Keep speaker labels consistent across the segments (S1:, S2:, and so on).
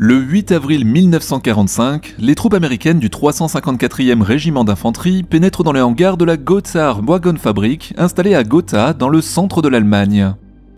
S1: Le 8 avril 1945, les troupes américaines du 354e régiment d'infanterie pénètrent dans les hangars de la gotha Wagon installée à Gotha dans le centre de l'Allemagne.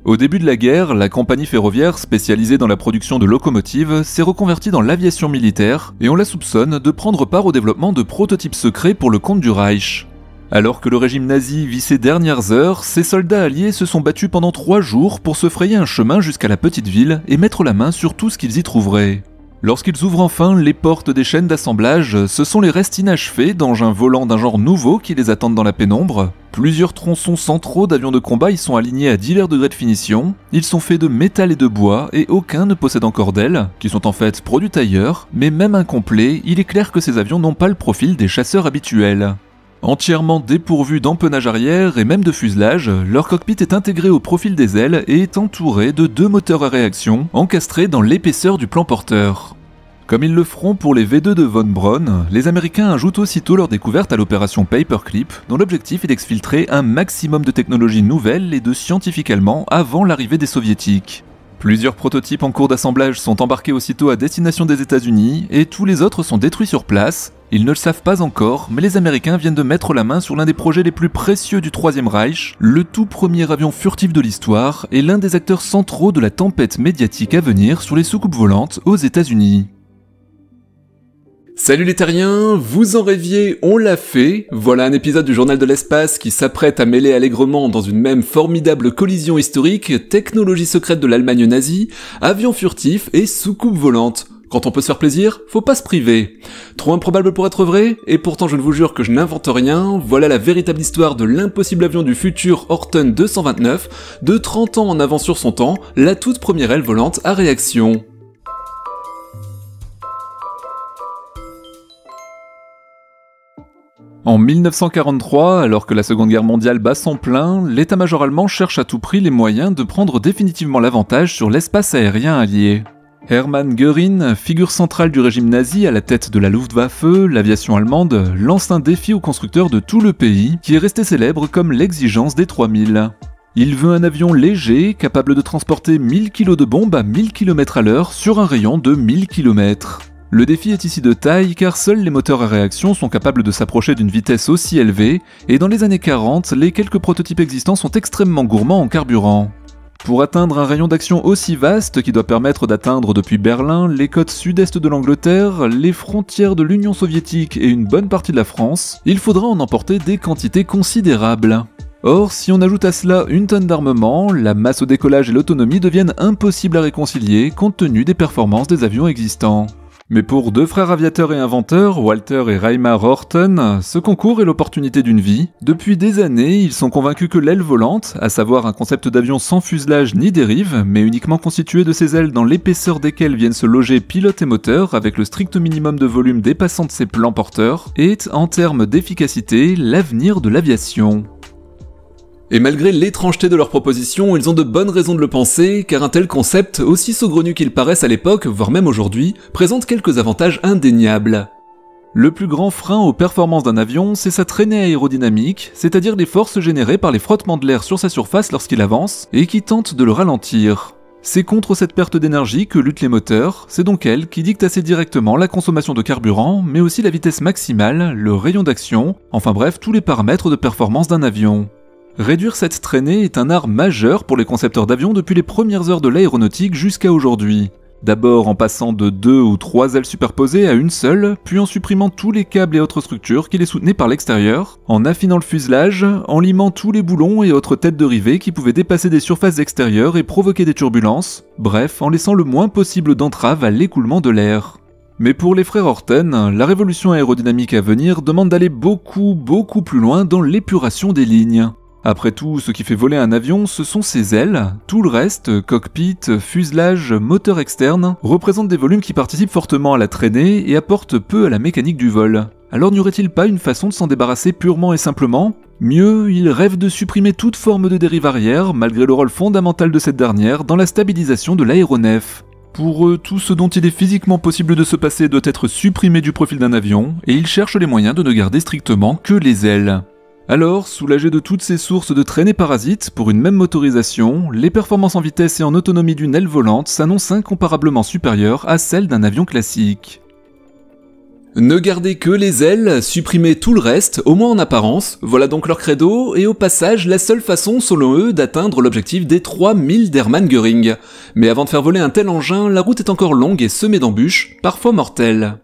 S1: Au début de la guerre, la compagnie ferroviaire spécialisée dans la production de locomotives s'est reconvertie dans l'aviation militaire et on la soupçonne de prendre part au développement de prototypes secrets pour le compte du Reich. Alors que le régime nazi vit ses dernières heures, ses soldats alliés se sont battus pendant trois jours pour se frayer un chemin jusqu'à la petite ville et mettre la main sur tout ce qu'ils y trouveraient. Lorsqu'ils ouvrent enfin les portes des chaînes d'assemblage, ce sont les restes inachevés d'engins volants d'un genre nouveau qui les attendent dans la pénombre. Plusieurs tronçons centraux d'avions de combat y sont alignés à divers degrés de finition. Ils sont faits de métal et de bois et aucun ne possède encore d'ailes, qui sont en fait produits ailleurs, mais même incomplets, il est clair que ces avions n'ont pas le profil des chasseurs habituels. Entièrement dépourvus d'empennage arrière et même de fuselage, leur cockpit est intégré au profil des ailes et est entouré de deux moteurs à réaction encastrés dans l'épaisseur du plan porteur. Comme ils le feront pour les V2 de Von Braun, les Américains ajoutent aussitôt leur découverte à l'opération Paperclip, dont l'objectif est d'exfiltrer un maximum de technologies nouvelles et de scientifiques allemands avant l'arrivée des soviétiques. Plusieurs prototypes en cours d'assemblage sont embarqués aussitôt à destination des États-Unis et tous les autres sont détruits sur place. Ils ne le savent pas encore, mais les Américains viennent de mettre la main sur l'un des projets les plus précieux du Troisième Reich, le tout premier avion furtif de l'histoire et l'un des acteurs centraux de la tempête médiatique à venir sur les soucoupes volantes aux États-Unis. Salut les terriens, vous en rêviez, on l'a fait. Voilà un épisode du Journal de l'espace qui s'apprête à mêler allègrement dans une même formidable collision historique technologie secrète de l'Allemagne nazie, avion furtif et soucoupe volante. Quand on peut se faire plaisir, faut pas se priver. Trop improbable pour être vrai, et pourtant je ne vous jure que je n'invente rien, voilà la véritable histoire de l'impossible avion du futur Horton 229, de 30 ans en avant sur son temps, la toute première aile volante à réaction. En 1943, alors que la Seconde Guerre mondiale bat son plein, l'état-major allemand cherche à tout prix les moyens de prendre définitivement l'avantage sur l'espace aérien allié. Hermann Göring, figure centrale du régime nazi à la tête de la Luftwaffe, l'aviation allemande, lance un défi aux constructeurs de tout le pays qui est resté célèbre comme l'exigence des 3000. Il veut un avion léger, capable de transporter 1000 kg de bombes à 1000 km à l'heure sur un rayon de 1000 km. Le défi est ici de taille car seuls les moteurs à réaction sont capables de s'approcher d'une vitesse aussi élevée, et dans les années 40, les quelques prototypes existants sont extrêmement gourmands en carburant. Pour atteindre un rayon d'action aussi vaste qui doit permettre d'atteindre depuis Berlin les côtes sud-est de l'Angleterre, les frontières de l'Union soviétique et une bonne partie de la France, il faudra en emporter des quantités considérables. Or, si on ajoute à cela une tonne d'armement, la masse au décollage et l'autonomie deviennent impossibles à réconcilier compte tenu des performances des avions existants. Mais pour deux frères aviateurs et inventeurs, Walter et Reimer Horton, ce concours est l'opportunité d'une vie. Depuis des années, ils sont convaincus que l'aile volante, à savoir un concept d'avion sans fuselage ni dérive, mais uniquement constitué de ses ailes dans l'épaisseur desquelles viennent se loger pilote et moteur, avec le strict minimum de volume dépassant de ses plans porteurs, est, en termes d'efficacité, l'avenir de l'aviation. Et malgré l'étrangeté de leur proposition, ils ont de bonnes raisons de le penser, car un tel concept, aussi saugrenu qu'il paraisse à l'époque, voire même aujourd'hui, présente quelques avantages indéniables. Le plus grand frein aux performances d'un avion, c'est sa traînée aérodynamique, c'est-à-dire les forces générées par les frottements de l'air sur sa surface lorsqu'il avance, et qui tentent de le ralentir. C'est contre cette perte d'énergie que luttent les moteurs, c'est donc elle qui dicte assez directement la consommation de carburant, mais aussi la vitesse maximale, le rayon d'action, enfin bref, tous les paramètres de performance d'un avion. Réduire cette traînée est un art majeur pour les concepteurs d'avions depuis les premières heures de l'aéronautique jusqu'à aujourd'hui. D'abord en passant de deux ou trois ailes superposées à une seule, puis en supprimant tous les câbles et autres structures qui les soutenaient par l'extérieur, en affinant le fuselage, en limant tous les boulons et autres têtes de rivets qui pouvaient dépasser des surfaces extérieures et provoquer des turbulences, bref, en laissant le moins possible d'entraves à l'écoulement de l'air. Mais pour les frères Horten, la révolution aérodynamique à venir demande d'aller beaucoup, beaucoup plus loin dans l'épuration des lignes. Après tout, ce qui fait voler un avion, ce sont ses ailes. Tout le reste, cockpit, fuselage, moteur externe, représente des volumes qui participent fortement à la traînée et apportent peu à la mécanique du vol. Alors n'y aurait-il pas une façon de s'en débarrasser purement et simplement Mieux, il rêve de supprimer toute forme de dérive arrière, malgré le rôle fondamental de cette dernière dans la stabilisation de l'aéronef. Pour eux, tout ce dont il est physiquement possible de se passer doit être supprimé du profil d'un avion, et ils cherchent les moyens de ne garder strictement que les ailes. Alors, soulagés de toutes ces sources de traînées parasites pour une même motorisation, les performances en vitesse et en autonomie d'une aile volante s'annoncent incomparablement supérieures à celles d'un avion classique. Ne gardez que les ailes, supprimez tout le reste, au moins en apparence, voilà donc leur credo, et au passage la seule façon selon eux d'atteindre l'objectif des 3000 d'Hermann Göring. Mais avant de faire voler un tel engin, la route est encore longue et semée d'embûches, parfois mortelles.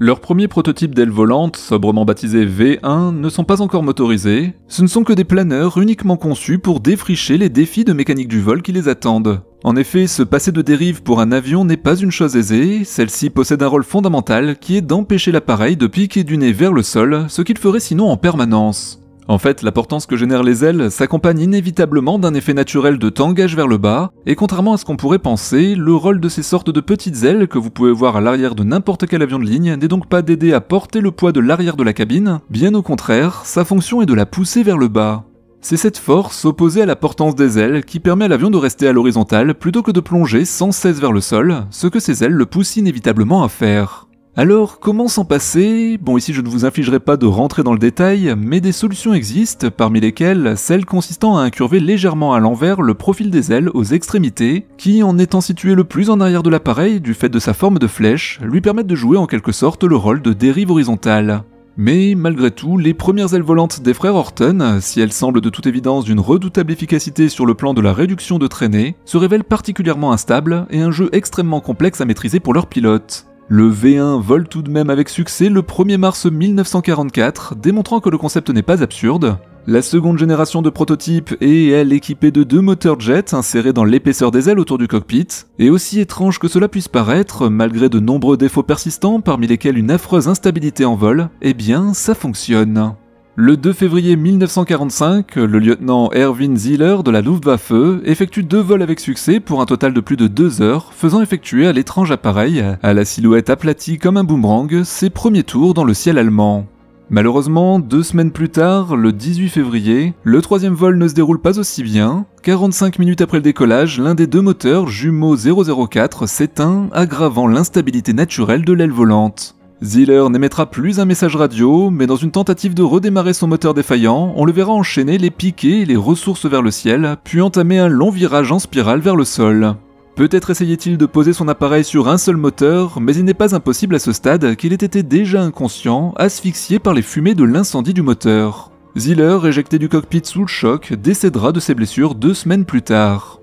S1: Leurs premiers prototypes d'ailes volantes, sobrement baptisés V1, ne sont pas encore motorisés, ce ne sont que des planeurs uniquement conçus pour défricher les défis de mécanique du vol qui les attendent. En effet, ce passer de dérive pour un avion n'est pas une chose aisée, celle-ci possède un rôle fondamental qui est d'empêcher l'appareil de piquer du nez vers le sol, ce qu'il ferait sinon en permanence. En fait, la portance que génèrent les ailes s'accompagne inévitablement d'un effet naturel de tangage vers le bas, et contrairement à ce qu'on pourrait penser, le rôle de ces sortes de petites ailes que vous pouvez voir à l'arrière de n'importe quel avion de ligne n'est donc pas d'aider à porter le poids de l'arrière de la cabine, bien au contraire, sa fonction est de la pousser vers le bas. C'est cette force, opposée à la portance des ailes, qui permet à l'avion de rester à l'horizontale plutôt que de plonger sans cesse vers le sol, ce que ces ailes le poussent inévitablement à faire. Alors comment s'en passer Bon ici je ne vous infligerai pas de rentrer dans le détail, mais des solutions existent, parmi lesquelles celle consistant à incurver légèrement à l'envers le profil des ailes aux extrémités, qui en étant situées le plus en arrière de l'appareil du fait de sa forme de flèche, lui permettent de jouer en quelque sorte le rôle de dérive horizontale. Mais malgré tout, les premières ailes volantes des frères Horton, si elles semblent de toute évidence d'une redoutable efficacité sur le plan de la réduction de traînée, se révèlent particulièrement instables et un jeu extrêmement complexe à maîtriser pour leurs pilotes. Le V1 vole tout de même avec succès le 1er mars 1944, démontrant que le concept n'est pas absurde. La seconde génération de prototype est, elle, équipée de deux moteurs jet insérés dans l'épaisseur des ailes autour du cockpit, et aussi étrange que cela puisse paraître, malgré de nombreux défauts persistants parmi lesquels une affreuse instabilité en vol, eh bien, ça fonctionne. Le 2 février 1945, le lieutenant Erwin Ziller de la Luftwaffe effectue deux vols avec succès pour un total de plus de deux heures, faisant effectuer à l'étrange appareil, à la silhouette aplatie comme un boomerang, ses premiers tours dans le ciel allemand. Malheureusement, deux semaines plus tard, le 18 février, le troisième vol ne se déroule pas aussi bien. 45 minutes après le décollage, l'un des deux moteurs, jumeau 004, s'éteint, aggravant l'instabilité naturelle de l'aile volante. Ziller n'émettra plus un message radio, mais dans une tentative de redémarrer son moteur défaillant, on le verra enchaîner les piquets et les ressources vers le ciel, puis entamer un long virage en spirale vers le sol. Peut-être essayait-il de poser son appareil sur un seul moteur, mais il n'est pas impossible à ce stade qu'il ait été déjà inconscient, asphyxié par les fumées de l'incendie du moteur. Ziller, éjecté du cockpit sous le choc, décédera de ses blessures deux semaines plus tard.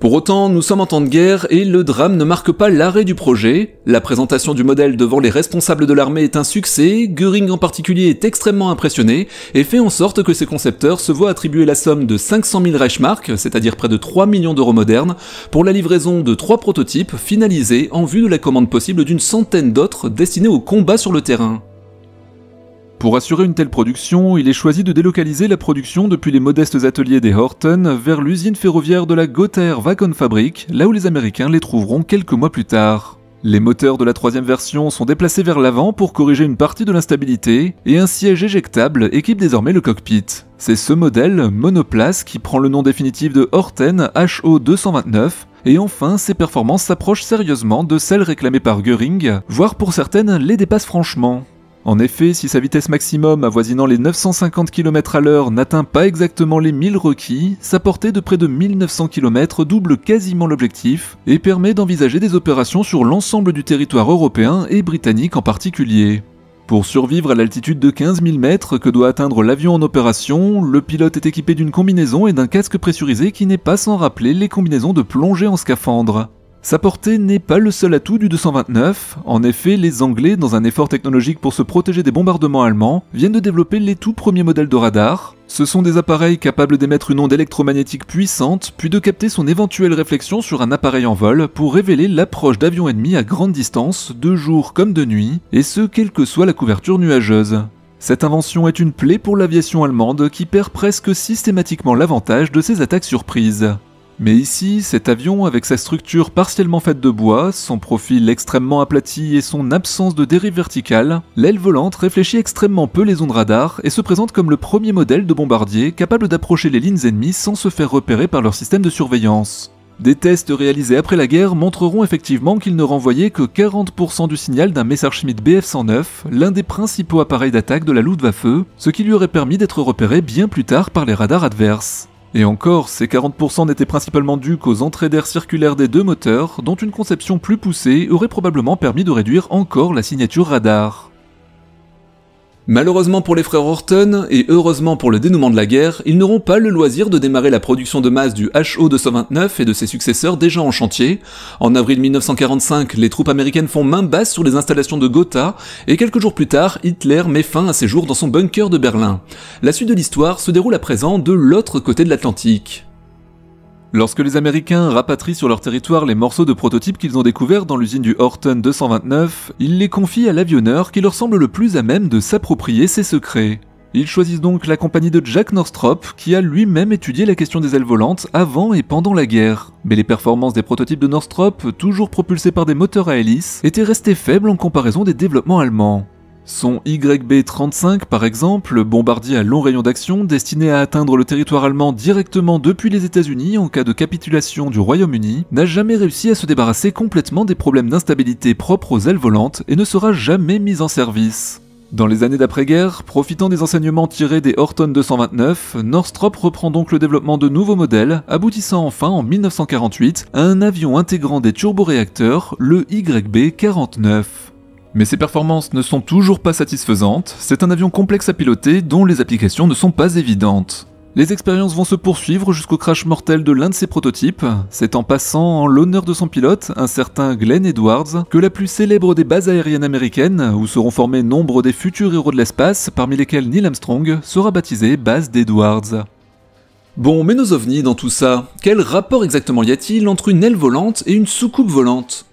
S1: Pour autant, nous sommes en temps de guerre et le drame ne marque pas l'arrêt du projet. La présentation du modèle devant les responsables de l'armée est un succès, Göring en particulier est extrêmement impressionné et fait en sorte que ses concepteurs se voient attribuer la somme de 500 000 Reichmark, c'est-à-dire près de 3 millions d'euros modernes, pour la livraison de 3 prototypes finalisés en vue de la commande possible d'une centaine d'autres destinés au combat sur le terrain. Pour assurer une telle production, il est choisi de délocaliser la production depuis les modestes ateliers des Horten vers l'usine ferroviaire de la Gothaer Wagon Fabric, là où les Américains les trouveront quelques mois plus tard. Les moteurs de la troisième version sont déplacés vers l'avant pour corriger une partie de l'instabilité, et un siège éjectable équipe désormais le cockpit. C'est ce modèle, monoplace, qui prend le nom définitif de Horten HO229, et enfin, ses performances s'approchent sérieusement de celles réclamées par Goering, voire pour certaines les dépassent franchement. En effet, si sa vitesse maximum avoisinant les 950 km à l'heure n'atteint pas exactement les 1000 requis, sa portée de près de 1900 km double quasiment l'objectif et permet d'envisager des opérations sur l'ensemble du territoire européen et britannique en particulier. Pour survivre à l'altitude de 15 000 mètres que doit atteindre l'avion en opération, le pilote est équipé d'une combinaison et d'un casque pressurisé qui n'est pas sans rappeler les combinaisons de plongée en scaphandre. Sa portée n'est pas le seul atout du 229, en effet les Anglais, dans un effort technologique pour se protéger des bombardements allemands, viennent de développer les tout premiers modèles de radar. Ce sont des appareils capables d'émettre une onde électromagnétique puissante, puis de capter son éventuelle réflexion sur un appareil en vol pour révéler l'approche d'avions ennemis à grande distance, de jour comme de nuit, et ce quelle que soit la couverture nuageuse. Cette invention est une plaie pour l'aviation allemande qui perd presque systématiquement l'avantage de ses attaques surprises. Mais ici, cet avion, avec sa structure partiellement faite de bois, son profil extrêmement aplati et son absence de dérive verticale, l'aile volante réfléchit extrêmement peu les ondes radar et se présente comme le premier modèle de bombardier capable d'approcher les lignes ennemies sans se faire repérer par leur système de surveillance. Des tests réalisés après la guerre montreront effectivement qu'il ne renvoyait que 40% du signal d'un Messerschmitt Bf-109, l'un des principaux appareils d'attaque de la Luftwaffe, ce qui lui aurait permis d'être repéré bien plus tard par les radars adverses. Et encore, ces 40% n'étaient principalement dus qu'aux entrées d'air circulaires des deux moteurs, dont une conception plus poussée aurait probablement permis de réduire encore la signature radar. Malheureusement pour les frères Horton, et heureusement pour le dénouement de la guerre, ils n'auront pas le loisir de démarrer la production de masse du HO-229 et de ses successeurs déjà en chantier. En avril 1945, les troupes américaines font main basse sur les installations de Gotha, et quelques jours plus tard, Hitler met fin à ses jours dans son bunker de Berlin. La suite de l'histoire se déroule à présent de l'autre côté de l'Atlantique. Lorsque les Américains rapatrient sur leur territoire les morceaux de prototypes qu'ils ont découverts dans l'usine du Horton 229, ils les confient à l'avionneur qui leur semble le plus à même de s'approprier ses secrets. Ils choisissent donc la compagnie de Jack Northrop, qui a lui-même étudié la question des ailes volantes avant et pendant la guerre. Mais les performances des prototypes de Northrop, toujours propulsés par des moteurs à hélice, étaient restées faibles en comparaison des développements allemands. Son YB-35 par exemple, bombardier à long rayon d'action destiné à atteindre le territoire allemand directement depuis les États-Unis en cas de capitulation du Royaume-Uni, n'a jamais réussi à se débarrasser complètement des problèmes d'instabilité propres aux ailes volantes et ne sera jamais mis en service. Dans les années d'après-guerre, profitant des enseignements tirés des Horton 229, Northrop reprend donc le développement de nouveaux modèles, aboutissant enfin en 1948 à un avion intégrant des turboréacteurs, le YB-49. Mais ses performances ne sont toujours pas satisfaisantes, c'est un avion complexe à piloter dont les applications ne sont pas évidentes. Les expériences vont se poursuivre jusqu'au crash mortel de l'un de ses prototypes. C'est en passant en l'honneur de son pilote, un certain Glenn Edwards, que la plus célèbre des bases aériennes américaines, où seront formés nombre des futurs héros de l'espace, parmi lesquels Neil Armstrong, sera baptisée base d'Edwards. Bon, mais nos ovnis dans tout ça, quel rapport exactement y a-t-il entre une aile volante et une soucoupe volante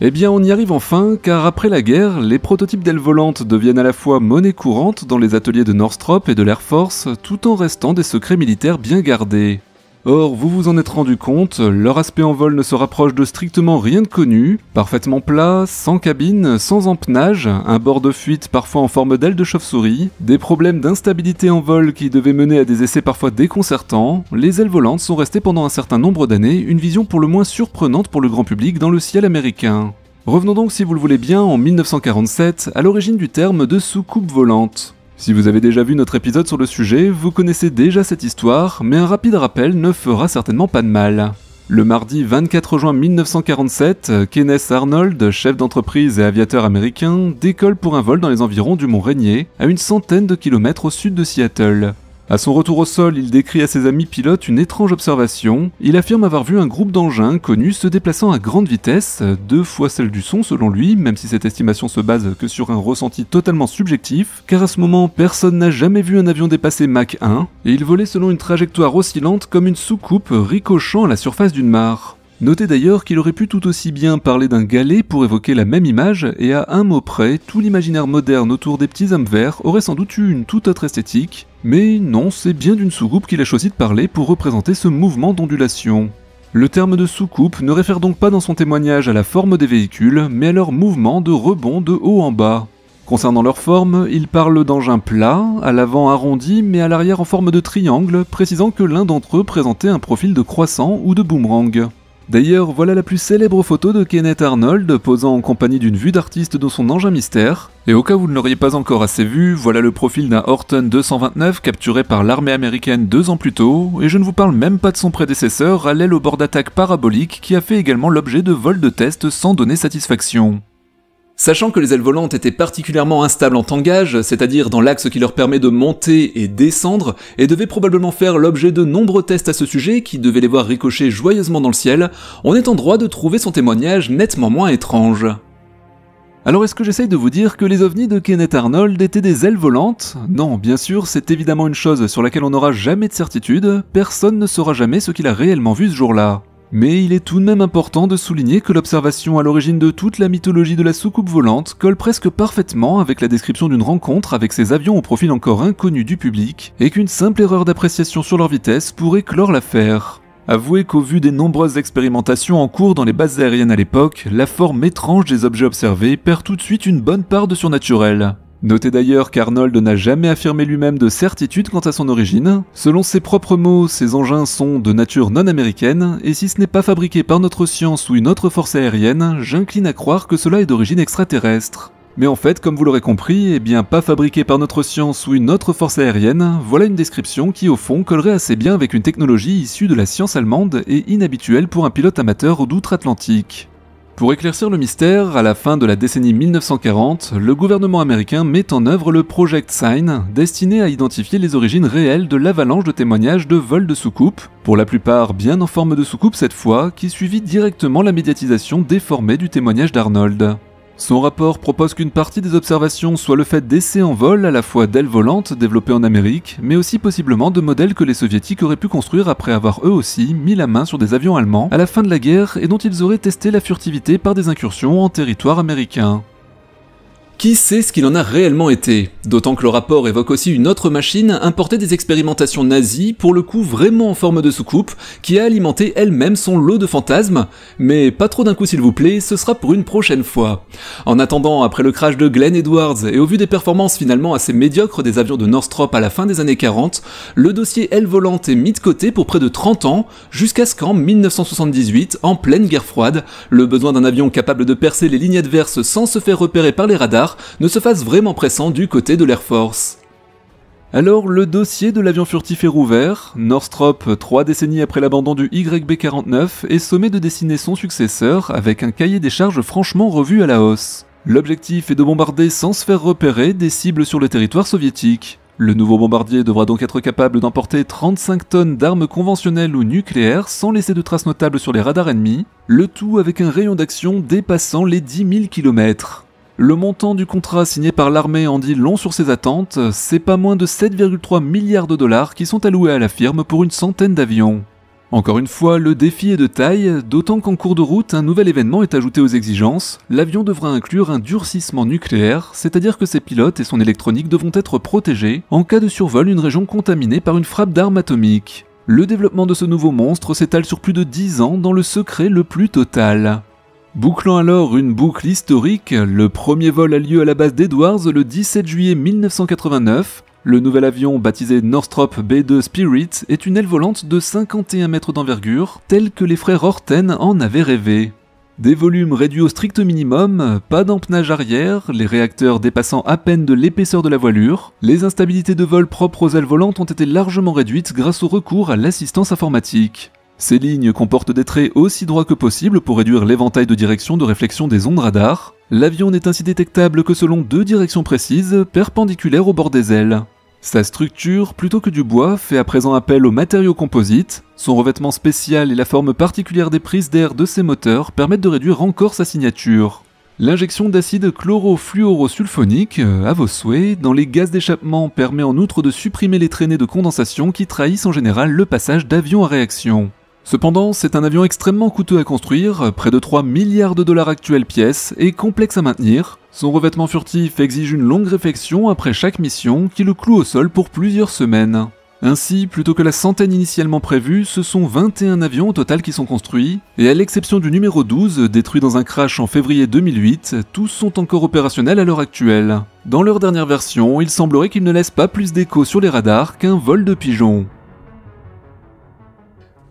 S1: eh bien, on y arrive enfin, car après la guerre, les prototypes d'ailes volantes deviennent à la fois monnaie courante dans les ateliers de Northrop et de l'Air Force, tout en restant des secrets militaires bien gardés. Or, vous vous en êtes rendu compte, leur aspect en vol ne se rapproche de strictement rien de connu, parfaitement plat, sans cabine, sans empennage, un bord de fuite parfois en forme d'aile de chauve-souris, des problèmes d'instabilité en vol qui devaient mener à des essais parfois déconcertants, les ailes volantes sont restées pendant un certain nombre d'années une vision pour le moins surprenante pour le grand public dans le ciel américain. Revenons donc si vous le voulez bien en 1947 à l'origine du terme de soucoupe volante. Si vous avez déjà vu notre épisode sur le sujet, vous connaissez déjà cette histoire, mais un rapide rappel ne fera certainement pas de mal. Le mardi 24 juin 1947, Kenneth Arnold, chef d'entreprise et aviateur américain, décolle pour un vol dans les environs du mont Rainier, à une centaine de kilomètres au sud de Seattle. À son retour au sol, il décrit à ses amis pilotes une étrange observation. Il affirme avoir vu un groupe d'engins connus se déplaçant à grande vitesse, deux fois celle du son selon lui, même si cette estimation se base que sur un ressenti totalement subjectif, car à ce moment, personne n'a jamais vu un avion dépasser Mach 1, et il volait selon une trajectoire oscillante comme une soucoupe ricochant à la surface d'une mare. Notez d'ailleurs qu'il aurait pu tout aussi bien parler d'un galet pour évoquer la même image, et à un mot près, tout l'imaginaire moderne autour des petits hommes verts aurait sans doute eu une toute autre esthétique, mais non, c'est bien d'une soucoupe qu'il a choisi de parler pour représenter ce mouvement d'ondulation. Le terme de soucoupe ne réfère donc pas dans son témoignage à la forme des véhicules, mais à leur mouvement de rebond de haut en bas. Concernant leur forme, il parle d'engins plats, à l'avant arrondi mais à l'arrière en forme de triangle, précisant que l'un d'entre eux présentait un profil de croissant ou de boomerang. D'ailleurs, voilà la plus célèbre photo de Kenneth Arnold posant en compagnie d'une vue d'artiste dans son engin mystère. Et au cas où vous ne l'auriez pas encore assez vu, voilà le profil d'un Horton 229 capturé par l'armée américaine deux ans plus tôt, et je ne vous parle même pas de son prédécesseur à l'aile au bord d'attaque parabolique qui a fait également l'objet de vols de test sans donner satisfaction. Sachant que les ailes volantes étaient particulièrement instables en tangage, c'est-à-dire dans l'axe qui leur permet de monter et descendre, et devaient probablement faire l'objet de nombreux tests à ce sujet qui devaient les voir ricocher joyeusement dans le ciel, on est en droit de trouver son témoignage nettement moins étrange. Alors est-ce que j'essaye de vous dire que les ovnis de Kenneth Arnold étaient des ailes volantes Non, bien sûr, c'est évidemment une chose sur laquelle on n'aura jamais de certitude, personne ne saura jamais ce qu'il a réellement vu ce jour-là. Mais il est tout de même important de souligner que l'observation à l'origine de toute la mythologie de la soucoupe volante colle presque parfaitement avec la description d'une rencontre avec ces avions au profil encore inconnu du public, et qu'une simple erreur d'appréciation sur leur vitesse pourrait clore l'affaire. Avouez qu'au vu des nombreuses expérimentations en cours dans les bases aériennes à l'époque, la forme étrange des objets observés perd tout de suite une bonne part de surnaturel. Notez d'ailleurs qu'Arnold n'a jamais affirmé lui-même de certitude quant à son origine. Selon ses propres mots, ces engins sont de nature non américaine, et si ce n'est pas fabriqué par notre science ou une autre force aérienne, j'incline à croire que cela est d'origine extraterrestre. Mais en fait, comme vous l'aurez compris, et eh bien pas fabriqué par notre science ou une autre force aérienne, voilà une description qui au fond collerait assez bien avec une technologie issue de la science allemande et inhabituelle pour un pilote amateur d'outre-Atlantique. Pour éclaircir le mystère, à la fin de la décennie 1940, le gouvernement américain met en œuvre le Project Sign, destiné à identifier les origines réelles de l'avalanche de témoignages de vols de soucoupes, pour la plupart bien en forme de soucoupe cette fois, qui suivit directement la médiatisation déformée du témoignage d'Arnold. Son rapport propose qu'une partie des observations soit le fait d'essais en vol à la fois d'ailes volantes développées en Amérique, mais aussi possiblement de modèles que les soviétiques auraient pu construire après avoir eux aussi mis la main sur des avions allemands à la fin de la guerre et dont ils auraient testé la furtivité par des incursions en territoire américain. Qui sait ce qu'il en a réellement été D'autant que le rapport évoque aussi une autre machine importée des expérimentations nazies, pour le coup vraiment en forme de soucoupe, qui a alimenté elle-même son lot de fantasmes, mais pas trop d'un coup s'il vous plaît, ce sera pour une prochaine fois. En attendant, après le crash de Glenn Edwards, et au vu des performances finalement assez médiocres des avions de Northrop à la fin des années 40, le dossier aile volante est mis de côté pour près de 30 ans, jusqu'à ce qu'en 1978, en pleine guerre froide, le besoin d'un avion capable de percer les lignes adverses sans se faire repérer par les radars ne se fasse vraiment pressant du côté de l'Air Force. Alors, le dossier de l'avion furtif est rouvert, Northrop, trois décennies après l'abandon du YB-49, est sommé de dessiner son successeur avec un cahier des charges franchement revu à la hausse. L'objectif est de bombarder sans se faire repérer des cibles sur le territoire soviétique. Le nouveau bombardier devra donc être capable d'emporter 35 tonnes d'armes conventionnelles ou nucléaires sans laisser de traces notables sur les radars ennemis, le tout avec un rayon d'action dépassant les 10 000 km. Le montant du contrat signé par l'armée en dit long sur ses attentes, c'est pas moins de 7,3 milliards de dollars qui sont alloués à la firme pour une centaine d'avions. Encore une fois, le défi est de taille, d'autant qu'en cours de route, un nouvel événement est ajouté aux exigences. L'avion devra inclure un durcissement nucléaire, c'est-à-dire que ses pilotes et son électronique devront être protégés en cas de survol d'une région contaminée par une frappe d'armes atomiques. Le développement de ce nouveau monstre s'étale sur plus de 10 ans dans le secret le plus total. Bouclant alors une boucle historique, le premier vol a lieu à la base d'Edwards le 17 juillet 1989. Le nouvel avion, baptisé Northrop B2 Spirit, est une aile volante de 51 mètres d'envergure, telle que les frères Horten en avaient rêvé. Des volumes réduits au strict minimum, pas d'empennage arrière, les réacteurs dépassant à peine de l'épaisseur de la voilure, les instabilités de vol propres aux ailes volantes ont été largement réduites grâce au recours à l'assistance informatique. Ces lignes comportent des traits aussi droits que possible pour réduire l'éventail de direction de réflexion des ondes radar. L'avion n'est ainsi détectable que selon deux directions précises, perpendiculaires au bord des ailes. Sa structure, plutôt que du bois, fait à présent appel aux matériaux composites. Son revêtement spécial et la forme particulière des prises d'air de ses moteurs permettent de réduire encore sa signature. L'injection d'acide chlorofluorosulfonique, euh, à vos souhaits, dans les gaz d'échappement permet en outre de supprimer les traînées de condensation qui trahissent en général le passage d'avion à réaction. Cependant, c'est un avion extrêmement coûteux à construire, près de 3 milliards de dollars actuels pièces, et complexe à maintenir. Son revêtement furtif exige une longue réflexion après chaque mission qui le cloue au sol pour plusieurs semaines. Ainsi, plutôt que la centaine initialement prévue, ce sont 21 avions au total qui sont construits, et à l'exception du numéro 12, détruit dans un crash en février 2008, tous sont encore opérationnels à l'heure actuelle. Dans leur dernière version, il semblerait qu'ils ne laissent pas plus d'écho sur les radars qu'un vol de pigeons.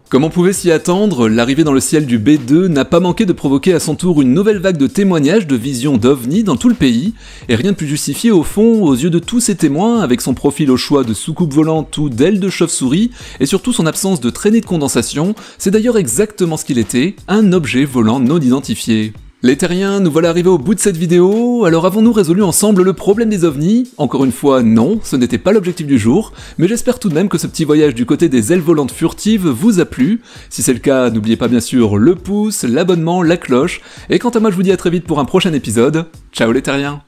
S1: Comme on pouvait s'y attendre, l'arrivée dans le ciel du B2 n'a pas manqué de provoquer à son tour une nouvelle vague de témoignages de visions d'OVNI dans tout le pays, et rien de plus justifié au fond aux yeux de tous ces témoins, avec son profil au choix de soucoupe volante ou d'aile de chauve-souris, et surtout son absence de traînée de condensation, c'est d'ailleurs exactement ce qu'il était, un objet volant non identifié. Les terriens, nous voilà arrivés au bout de cette vidéo, alors avons-nous résolu ensemble le problème des ovnis Encore une fois, non, ce n'était pas l'objectif du jour, mais j'espère tout de même que ce petit voyage du côté des ailes volantes furtives vous a plu. Si c'est le cas, n'oubliez pas bien sûr le pouce, l'abonnement, la cloche, et quant à moi je vous dis à très vite pour un prochain épisode, ciao les terriens